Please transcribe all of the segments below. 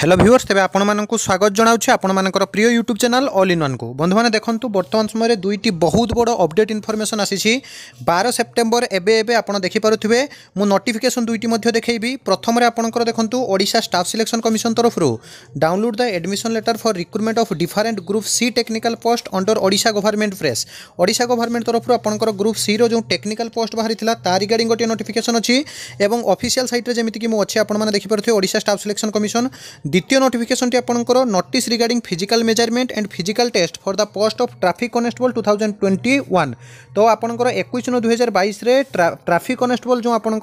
hello viewers তবে আপনার স্বাগত জনাওছি আপনার প্রিয় YouTube channel all in one বন্ধু মানে দেখুন বর্তমান সময়ের দুইটি বহুত বড় অপডেট ইনফরমেসন আসিছি বার সেপ্টেম্বর এবে এবে আপনার দেখিপারে মু নোটিফিকেসন দুইটি মধ্যে দেখেবি প্রথমে আপনার দেখুন ওড়শা স্টাফ সিলেকশন কমিশন তরফর download the admission letter for recruitment of different group C technical post under Odisha government press Odisha government তরফর আপনার গ্রুপ সি যে টেকনিকাল পোস্ট বাহারি তা রিগার্ডিং গোটিয়ে নোটিফিকেসন অছি এবং অফিসিয়াল সাইট্রে যেমিকি মু অছি আপনার দেখিপারে ওড়শা স্টাফ সিলেকশন কমিশন দ্বিতীয় নোটিফিকেশনটি আপনার notice regarding physical measurement and physical test for the post of traffic constable two thousand twenty one তো আপনার একুশ নয় দুই হাজার বাইশে ট্রাফিক কনেষ্টবল যে আপনার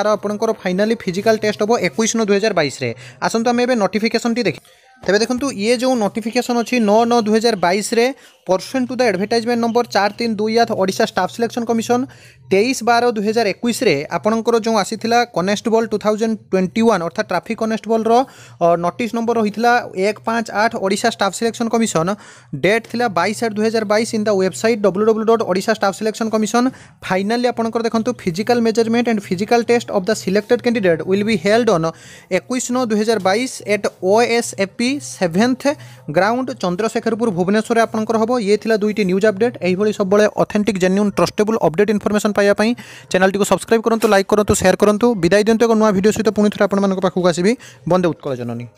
অার আপনার ফাইনালি ফিজিকাল টেস্ট হব একুশ নয় দুই হাজার বাইশে আসন্তু আমি এবার নোটিফিকেশনটি দেখি তবে দেখুন ইয়ে যে নোটিফিকেশন অ ন ন দুই হাজার বাইশে pursuant to the advertisement number চার তিন দুই আঠ ওড়শা স্টাফ সিলেকশন কমিশন তেইশ বার দুই হাজার একুশে আপনার যে আসিলা constable two thousand twenty one অর্থাৎ ট্রাফিক কনেস্টেবলর নোটিস নম্বর রয়েছিল এক পাঁচ আঠ Odisha staff selection commission date লা বাইশ আট দুই হাজার বাইশ in the website W W dot Odisha staff selection commission finally আপনার দেখুন physical measurement and physical test of the selected candidate will be held on একুশ নয় দুই হাজার বাইশ at O S A P seventh ground Chandrasekharpur ভুবনেশ্বরে আপনার হব ये थिला दुईटी न्यूज अपडेट यही सब authentic genuine trustable update information पाइबापी चैनल को सब्सक्राइब करूँ लाइक करूँ सेयार करूँ विदाय दिखाँ एक नुआ भिडियो सहित पुणी थे आपको आसबि बंदे उत्कल जननी